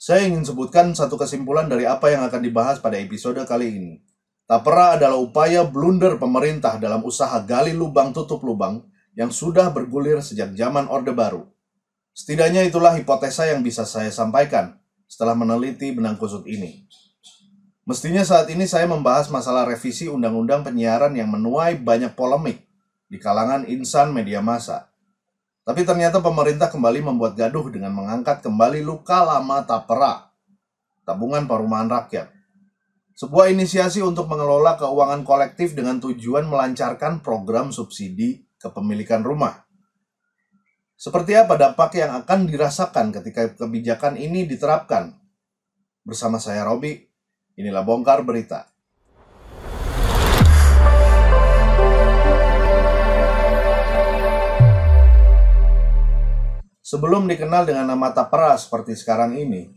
Saya ingin sebutkan satu kesimpulan dari apa yang akan dibahas pada episode kali ini. Tapera adalah upaya blunder pemerintah dalam usaha gali lubang tutup lubang yang sudah bergulir sejak zaman Orde Baru. Setidaknya itulah hipotesa yang bisa saya sampaikan setelah meneliti benang kusut ini. Mestinya saat ini saya membahas masalah revisi undang-undang penyiaran yang menuai banyak polemik di kalangan insan media massa. Tapi ternyata pemerintah kembali membuat gaduh dengan mengangkat kembali luka lama tapera, tabungan perumahan rakyat. Sebuah inisiasi untuk mengelola keuangan kolektif dengan tujuan melancarkan program subsidi kepemilikan rumah. Seperti apa dampak yang akan dirasakan ketika kebijakan ini diterapkan? Bersama saya Robi, inilah Bongkar Berita. Sebelum dikenal dengan nama tapera seperti sekarang ini,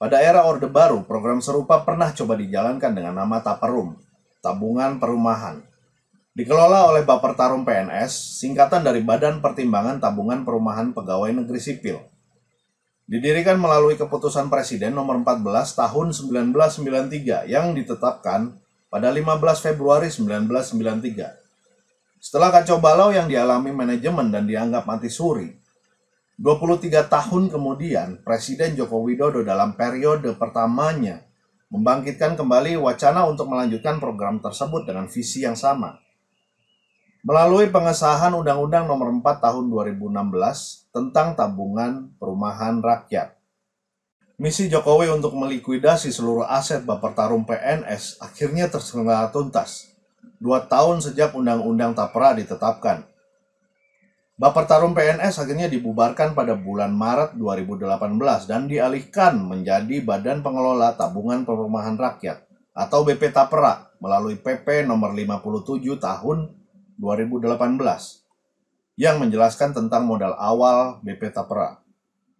pada era Orde Baru, program serupa pernah coba dijalankan dengan nama Taperum, Tabungan Perumahan. Dikelola oleh Baper Tarum PNS, singkatan dari Badan Pertimbangan Tabungan Perumahan Pegawai Negeri Sipil. Didirikan melalui keputusan Presiden nomor 14 tahun 1993 yang ditetapkan pada 15 Februari 1993. Setelah kacau balau yang dialami manajemen dan dianggap mati suri, 23 tahun kemudian, Presiden Joko Widodo dalam periode pertamanya membangkitkan kembali wacana untuk melanjutkan program tersebut dengan visi yang sama. Melalui pengesahan Undang-Undang Nomor 4 Tahun 2016 tentang Tabungan Perumahan Rakyat. Misi Jokowi untuk melikuidasi seluruh aset Bapertarum PNS akhirnya terselenggara tuntas. Dua tahun sejak Undang-Undang Tapra ditetapkan – Baper Tarum PNS akhirnya dibubarkan pada bulan Maret 2018 dan dialihkan menjadi Badan Pengelola Tabungan Perumahan Rakyat atau BP Tapera melalui PP nomor 57 tahun 2018 yang menjelaskan tentang modal awal BP Tapera.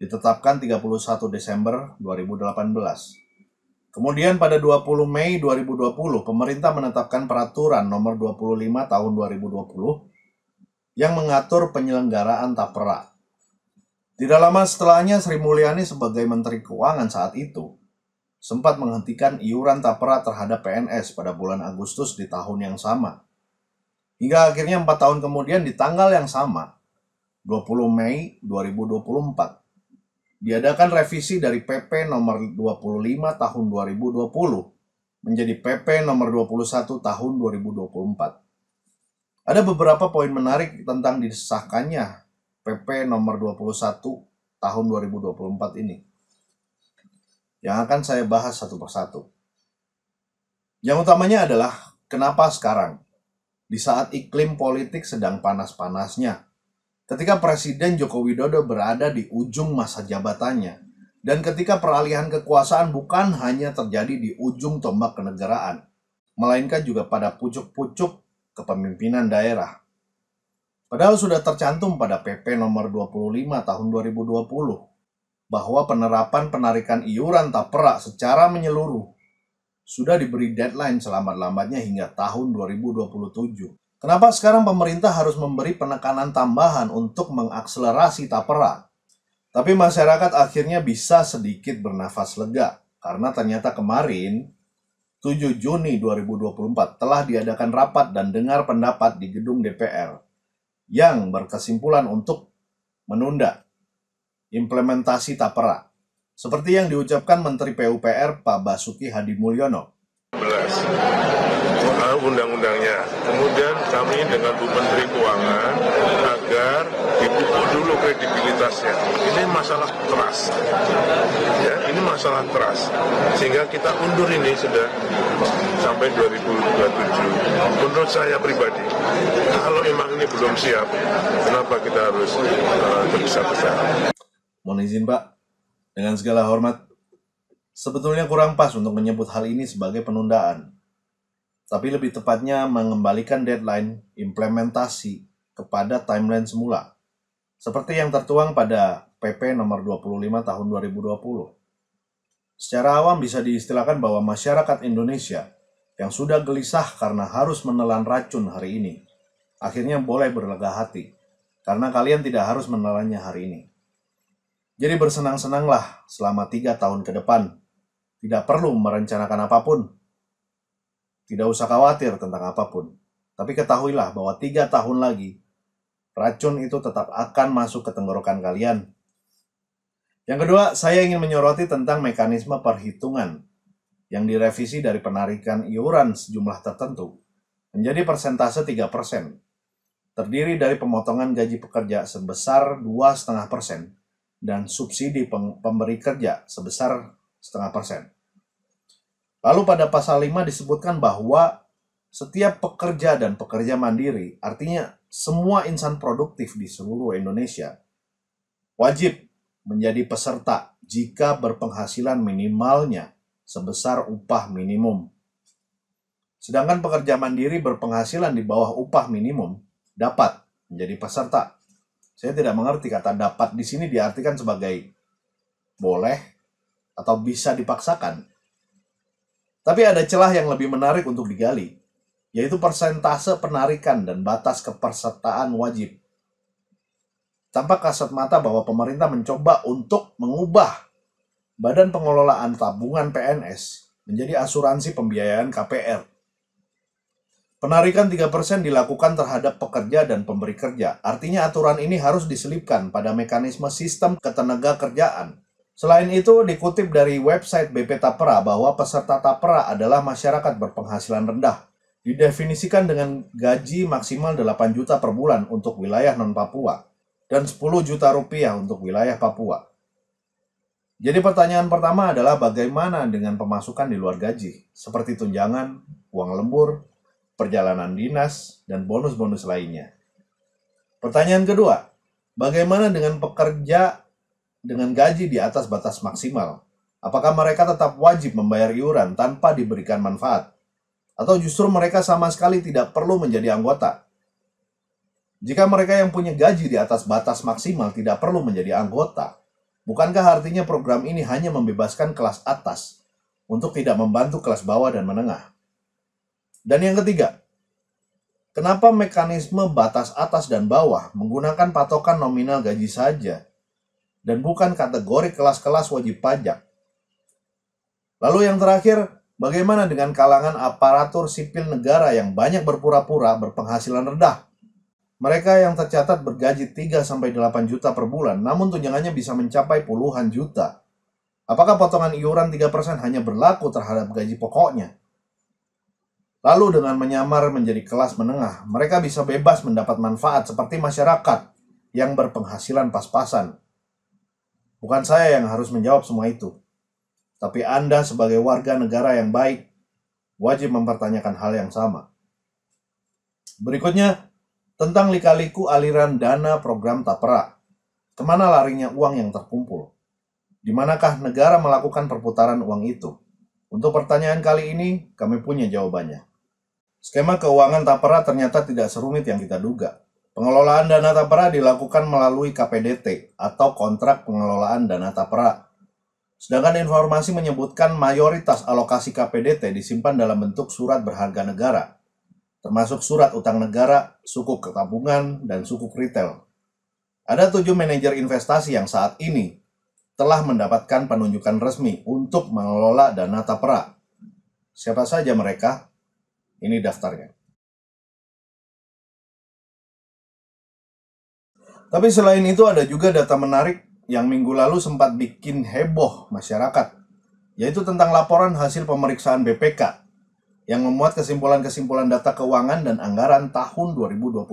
Ditetapkan 31 Desember 2018. Kemudian pada 20 Mei 2020, pemerintah menetapkan peraturan nomor 25 tahun 2020 yang mengatur penyelenggaraan tapera. Tidak lama setelahnya Sri Mulyani sebagai Menteri Keuangan saat itu sempat menghentikan iuran tapera terhadap PNS pada bulan Agustus di tahun yang sama. Hingga akhirnya empat tahun kemudian di tanggal yang sama, 20 Mei 2024, diadakan revisi dari PP nomor 25 tahun 2020 menjadi PP nomor 21 tahun 2024. Ada beberapa poin menarik tentang disahkannya PP nomor 21 tahun 2024 ini yang akan saya bahas satu persatu. Yang utamanya adalah kenapa sekarang di saat iklim politik sedang panas-panasnya ketika Presiden Joko Widodo berada di ujung masa jabatannya dan ketika peralihan kekuasaan bukan hanya terjadi di ujung tombak kenegaraan melainkan juga pada pucuk-pucuk kepemimpinan daerah. Padahal sudah tercantum pada PP nomor 25 tahun 2020 bahwa penerapan penarikan iuran tapera secara menyeluruh sudah diberi deadline selamat lamatnya hingga tahun 2027. Kenapa sekarang pemerintah harus memberi penekanan tambahan untuk mengakselerasi tapera? Tapi masyarakat akhirnya bisa sedikit bernafas lega karena ternyata kemarin 7 Juni 2024 telah diadakan rapat dan dengar pendapat di gedung DPR yang berkesimpulan untuk menunda implementasi tapera seperti yang diucapkan Menteri PUPR Pak Basuki Hadi Mulyono undang-undangnya. Kemudian kami dengan Bu Menteri Keuangan agar dipukul dulu kredibilitasnya. Ini masalah keras. Ya, ini masalah keras. Sehingga kita undur ini sudah sampai 2027. Menurut saya pribadi, kalau memang ini belum siap, kenapa kita harus terpisah tergesa-gesa? Mohon izin Pak, dengan segala hormat, sebetulnya kurang pas untuk menyebut hal ini sebagai penundaan tapi lebih tepatnya mengembalikan deadline implementasi kepada timeline semula, seperti yang tertuang pada PP nomor 25 tahun 2020. Secara awam bisa diistilahkan bahwa masyarakat Indonesia yang sudah gelisah karena harus menelan racun hari ini, akhirnya boleh berlega hati, karena kalian tidak harus menelannya hari ini. Jadi bersenang-senanglah selama tiga tahun ke depan. Tidak perlu merencanakan apapun, tidak usah khawatir tentang apapun, tapi ketahuilah bahwa tiga tahun lagi, racun itu tetap akan masuk ke tenggorokan kalian. Yang kedua, saya ingin menyoroti tentang mekanisme perhitungan yang direvisi dari penarikan iuran sejumlah tertentu menjadi persentase 3%, terdiri dari pemotongan gaji pekerja sebesar 2,5% dan subsidi pemberi kerja sebesar setengah persen. Lalu pada pasal 5 disebutkan bahwa setiap pekerja dan pekerja mandiri, artinya semua insan produktif di seluruh Indonesia, wajib menjadi peserta jika berpenghasilan minimalnya sebesar upah minimum. Sedangkan pekerja mandiri berpenghasilan di bawah upah minimum dapat menjadi peserta. Saya tidak mengerti kata dapat di sini diartikan sebagai boleh atau bisa dipaksakan tapi ada celah yang lebih menarik untuk digali, yaitu persentase penarikan dan batas kepersertaan wajib. Tampak kasat mata bahwa pemerintah mencoba untuk mengubah Badan Pengelolaan Tabungan PNS menjadi asuransi pembiayaan KPR. Penarikan 3% dilakukan terhadap pekerja dan pemberi kerja. Artinya aturan ini harus diselipkan pada mekanisme sistem ketenaga kerjaan Selain itu, dikutip dari website BP Tapera bahwa peserta Tapera adalah masyarakat berpenghasilan rendah, didefinisikan dengan gaji maksimal 8 juta per bulan untuk wilayah non-Papua dan 10 juta rupiah untuk wilayah Papua. Jadi pertanyaan pertama adalah bagaimana dengan pemasukan di luar gaji, seperti tunjangan, uang lembur, perjalanan dinas, dan bonus-bonus lainnya. Pertanyaan kedua, bagaimana dengan pekerja dengan gaji di atas batas maksimal, apakah mereka tetap wajib membayar iuran tanpa diberikan manfaat? Atau justru mereka sama sekali tidak perlu menjadi anggota? Jika mereka yang punya gaji di atas batas maksimal tidak perlu menjadi anggota, bukankah artinya program ini hanya membebaskan kelas atas untuk tidak membantu kelas bawah dan menengah? Dan yang ketiga, kenapa mekanisme batas atas dan bawah menggunakan patokan nominal gaji saja dan bukan kategori kelas-kelas wajib pajak. Lalu yang terakhir, bagaimana dengan kalangan aparatur sipil negara yang banyak berpura-pura berpenghasilan rendah? Mereka yang tercatat bergaji 3-8 juta per bulan, namun tunjangannya bisa mencapai puluhan juta. Apakah potongan iuran 3% hanya berlaku terhadap gaji pokoknya? Lalu dengan menyamar menjadi kelas menengah, mereka bisa bebas mendapat manfaat seperti masyarakat yang berpenghasilan pas-pasan. Bukan saya yang harus menjawab semua itu. Tapi Anda sebagai warga negara yang baik wajib mempertanyakan hal yang sama. Berikutnya, tentang lika-liku aliran dana program tapera, Kemana larinya uang yang terkumpul? Dimanakah negara melakukan perputaran uang itu? Untuk pertanyaan kali ini, kami punya jawabannya. Skema keuangan tapera ternyata tidak serumit yang kita duga. Pengelolaan dana tapera dilakukan melalui KPDT atau kontrak pengelolaan dana tapera. Sedangkan informasi menyebutkan mayoritas alokasi KPDT disimpan dalam bentuk surat berharga negara, termasuk surat utang negara, suku ketabungan, dan suku retail. Ada tujuh manajer investasi yang saat ini telah mendapatkan penunjukan resmi untuk mengelola dana tapera. Siapa saja mereka? Ini daftarnya. Tapi selain itu ada juga data menarik yang minggu lalu sempat bikin heboh masyarakat, yaitu tentang laporan hasil pemeriksaan BPK yang memuat kesimpulan-kesimpulan data keuangan dan anggaran tahun 2021.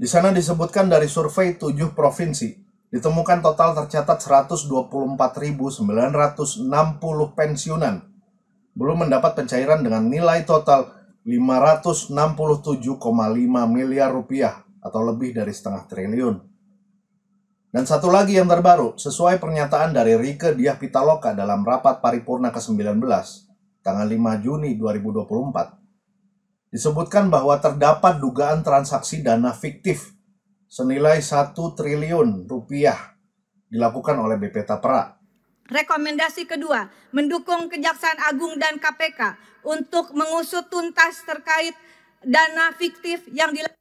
Di sana disebutkan dari survei 7 provinsi, ditemukan total tercatat 124.960 pensiunan belum mendapat pencairan dengan nilai total 567,5 miliar rupiah atau lebih dari setengah triliun. Dan satu lagi yang terbaru, sesuai pernyataan dari Rike Diah Pitaloka dalam rapat paripurna ke-19, tanggal 5 Juni 2024, disebutkan bahwa terdapat dugaan transaksi dana fiktif senilai 1 triliun rupiah dilakukan oleh BP Tapra Rekomendasi kedua, mendukung Kejaksaan Agung dan KPK untuk mengusut tuntas terkait dana fiktif yang dilakukan.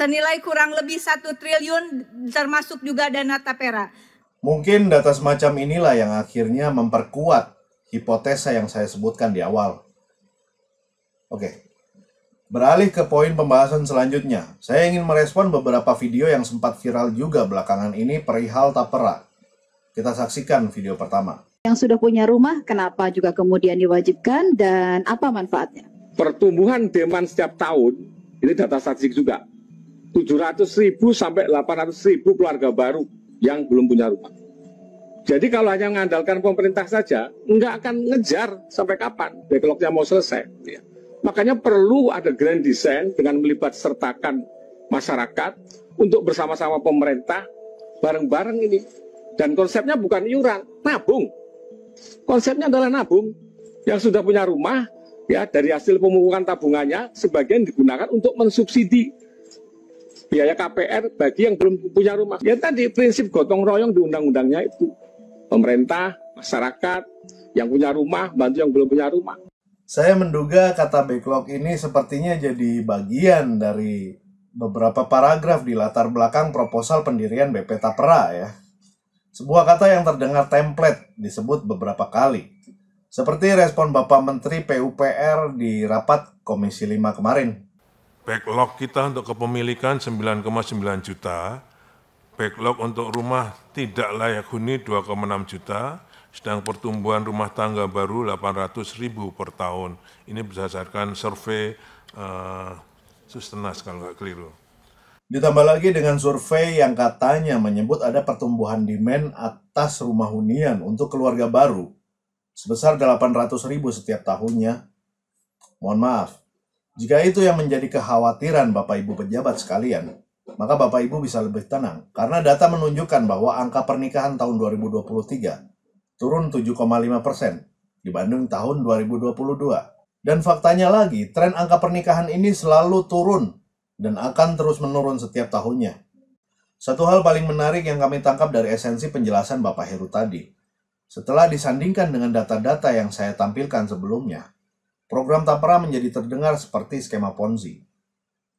senilai kurang lebih satu triliun termasuk juga dana tapera. Mungkin data semacam inilah yang akhirnya memperkuat hipotesa yang saya sebutkan di awal. Oke, beralih ke poin pembahasan selanjutnya. Saya ingin merespon beberapa video yang sempat viral juga belakangan ini perihal tapera. Kita saksikan video pertama. Yang sudah punya rumah, kenapa juga kemudian diwajibkan dan apa manfaatnya? Pertumbuhan demand setiap tahun, ini data statistik juga, 700 ribu sampai 800 ribu keluarga baru yang belum punya rumah. Jadi kalau hanya mengandalkan pemerintah saja, nggak akan ngejar sampai kapan backlognya mau selesai. Iya. Makanya perlu ada grand design dengan melibat sertakan masyarakat untuk bersama-sama pemerintah bareng-bareng ini. Dan konsepnya bukan iuran, nabung. Konsepnya adalah nabung. Yang sudah punya rumah, ya dari hasil pemupukan tabungannya, sebagian digunakan untuk mensubsidi biaya KPR bagi yang belum punya rumah. Ya tadi prinsip gotong royong di undang-undangnya itu. Pemerintah, masyarakat, yang punya rumah, bantu yang belum punya rumah. Saya menduga kata backlog ini sepertinya jadi bagian dari beberapa paragraf di latar belakang proposal pendirian BP Tapera ya. Sebuah kata yang terdengar template disebut beberapa kali. Seperti respon Bapak Menteri PUPR di rapat Komisi 5 kemarin. Backlog kita untuk kepemilikan 9,9 juta, backlog untuk rumah tidak layak huni 2,6 juta, sedang pertumbuhan rumah tangga baru 800 ribu per tahun. Ini berdasarkan survei uh, Sustenas kalau nggak keliru. Ditambah lagi dengan survei yang katanya menyebut ada pertumbuhan demand atas rumah hunian untuk keluarga baru sebesar 800 ribu setiap tahunnya. Mohon maaf, jika itu yang menjadi kekhawatiran Bapak Ibu pejabat sekalian, maka Bapak Ibu bisa lebih tenang karena data menunjukkan bahwa angka pernikahan tahun 2023 turun 7,5 persen dibanding tahun 2022. Dan faktanya lagi, tren angka pernikahan ini selalu turun dan akan terus menurun setiap tahunnya. Satu hal paling menarik yang kami tangkap dari esensi penjelasan Bapak Heru tadi, setelah disandingkan dengan data-data yang saya tampilkan sebelumnya, Program Tapera menjadi terdengar seperti skema Ponzi.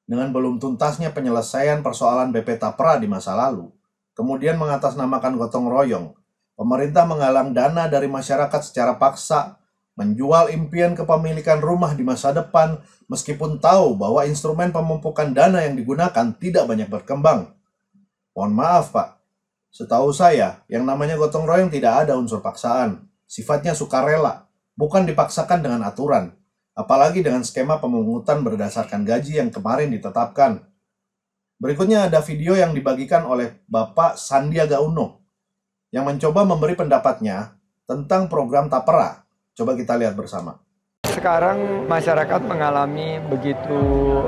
Dengan belum tuntasnya penyelesaian persoalan BP Tapera di masa lalu, kemudian mengatasnamakan gotong royong, pemerintah menggalang dana dari masyarakat secara paksa, menjual impian kepemilikan rumah di masa depan meskipun tahu bahwa instrumen pemumpukan dana yang digunakan tidak banyak berkembang. Mohon maaf, Pak. Setahu saya, yang namanya gotong royong tidak ada unsur paksaan. Sifatnya sukarela, bukan dipaksakan dengan aturan apalagi dengan skema pemungutan berdasarkan gaji yang kemarin ditetapkan. Berikutnya ada video yang dibagikan oleh Bapak Sandiaga Uno yang mencoba memberi pendapatnya tentang program Tapera. Coba kita lihat bersama. Sekarang masyarakat mengalami begitu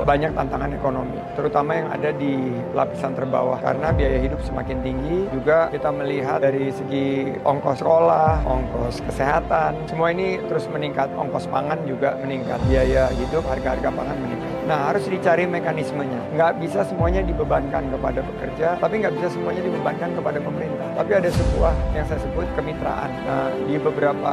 banyak tantangan ekonomi, terutama yang ada di lapisan terbawah karena biaya hidup semakin tinggi. Juga kita melihat dari segi ongkos sekolah, ongkos kesehatan, semua ini terus meningkat. Ongkos pangan juga meningkat, biaya hidup, harga-harga pangan meningkat. Nah, harus dicari mekanismenya. Nggak bisa semuanya dibebankan kepada pekerja, tapi nggak bisa semuanya dibebankan kepada pemerintah. Tapi ada sebuah yang saya sebut kemitraan. Nah, di beberapa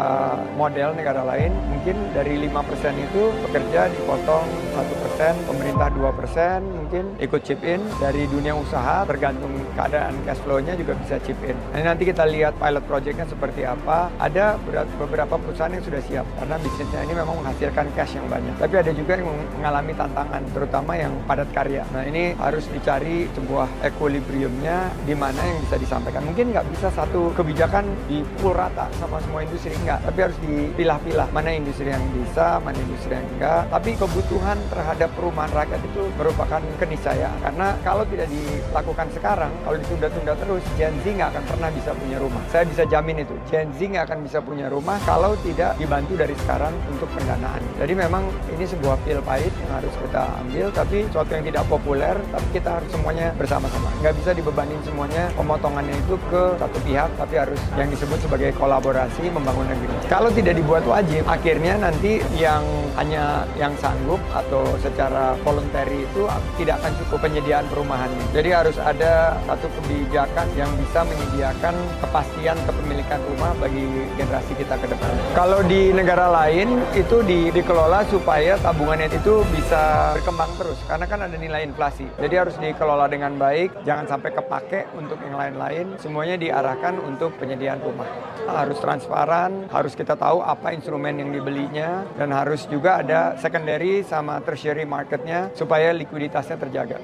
model negara lain, mungkin dari 5% itu pekerja dipotong 1%, pemerintah 2% mungkin ikut chip in. Dari dunia usaha, tergantung keadaan cash flow-nya juga bisa chip in. Nah, nanti kita lihat pilot project-nya seperti apa. Ada beberapa perusahaan yang sudah siap, karena bisnisnya ini memang menghasilkan cash yang banyak. Tapi ada juga yang mengalami tantangan, terutama yang padat karya. Nah, ini harus dicari sebuah equilibriumnya di mana yang bisa disampaikan. Mungkin nggak bisa satu kebijakan di pool rata sama semua industri, enggak. Tapi harus dipilah-pilah, mana industri yang bisa, mana industri yang enggak. Tapi kebutuhan terhadap perumahan rakyat itu merupakan keniscayaan. Karena kalau tidak dilakukan sekarang, kalau ditunda-tunda terus, Gen Z nggak akan pernah bisa punya rumah. Saya bisa jamin itu, Gen Z nggak akan bisa punya rumah kalau tidak dibantu dari sekarang untuk pendanaan. Jadi memang ini sebuah pil pahit yang harus kita ambil, tapi sesuatu yang tidak populer, tapi kita harus semuanya bersama-sama. Nggak bisa dibebanin semuanya pemotongannya itu ke satu pihak, tapi harus yang disebut sebagai kolaborasi membangun negeri. Kalau tidak dibuat wajib, akhirnya nanti yang hanya yang sanggup atau secara voluntary itu tidak akan cukup penyediaan perumahan. Jadi harus ada satu kebijakan yang bisa menyediakan kepastian kepemilikan rumah bagi generasi kita ke depan. Kalau di negara lain itu di, dikelola supaya tabungannya itu bisa berkembang terus karena kan ada nilai inflasi. Jadi harus dikelola dengan baik, jangan sampai kepake untuk yang lain-lain. Semuanya semuanya diarahkan untuk penyediaan rumah. Harus transparan, harus kita tahu apa instrumen yang dibelinya, dan harus juga ada secondary sama tertiary marketnya supaya likuiditasnya terjaga.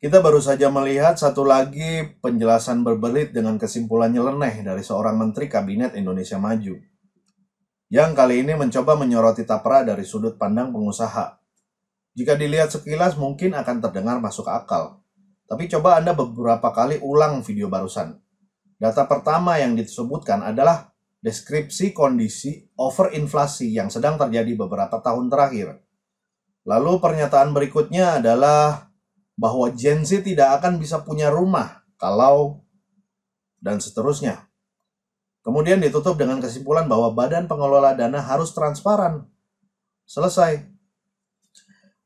Kita baru saja melihat satu lagi penjelasan berbelit dengan kesimpulan nyeleneh dari seorang Menteri Kabinet Indonesia Maju. Yang kali ini mencoba menyoroti tapra dari sudut pandang pengusaha. Jika dilihat sekilas mungkin akan terdengar masuk akal. Tapi coba Anda beberapa kali ulang video barusan. Data pertama yang disebutkan adalah deskripsi kondisi overinflasi yang sedang terjadi beberapa tahun terakhir. Lalu pernyataan berikutnya adalah bahwa Gen Z tidak akan bisa punya rumah kalau dan seterusnya. Kemudian ditutup dengan kesimpulan bahwa badan pengelola dana harus transparan. Selesai.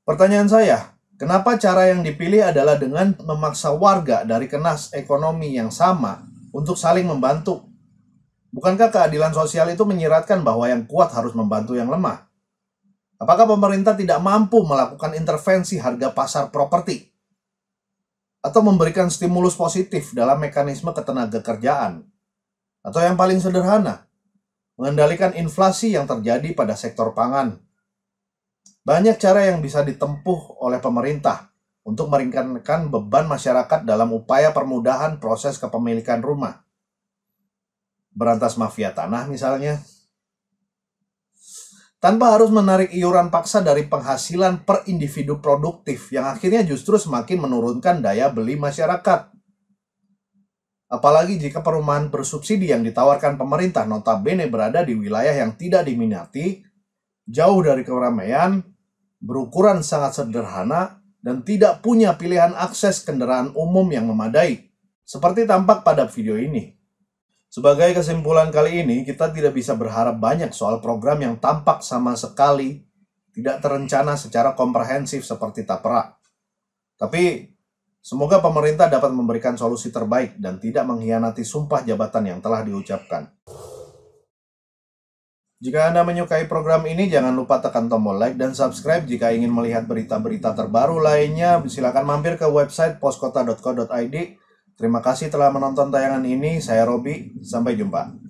Pertanyaan saya, kenapa cara yang dipilih adalah dengan memaksa warga dari kenas ekonomi yang sama untuk saling membantu. Bukankah keadilan sosial itu menyiratkan bahwa yang kuat harus membantu yang lemah? Apakah pemerintah tidak mampu melakukan intervensi harga pasar properti atau memberikan stimulus positif dalam mekanisme ketenaga kerjaan? Atau yang paling sederhana, mengendalikan inflasi yang terjadi pada sektor pangan. Banyak cara yang bisa ditempuh oleh pemerintah, untuk meringankan beban masyarakat dalam upaya permudahan proses kepemilikan rumah. Berantas mafia tanah misalnya. Tanpa harus menarik iuran paksa dari penghasilan per individu produktif yang akhirnya justru semakin menurunkan daya beli masyarakat. Apalagi jika perumahan bersubsidi yang ditawarkan pemerintah notabene berada di wilayah yang tidak diminati, jauh dari keramaian, berukuran sangat sederhana, dan tidak punya pilihan akses kendaraan umum yang memadai, seperti tampak pada video ini. Sebagai kesimpulan kali ini, kita tidak bisa berharap banyak soal program yang tampak sama sekali tidak terencana secara komprehensif seperti tapera. Tapi, semoga pemerintah dapat memberikan solusi terbaik dan tidak mengkhianati sumpah jabatan yang telah diucapkan. Jika Anda menyukai program ini, jangan lupa tekan tombol like dan subscribe. Jika ingin melihat berita-berita terbaru lainnya, silakan mampir ke website poskota.co.id. Terima kasih telah menonton tayangan ini. Saya Robi, sampai jumpa.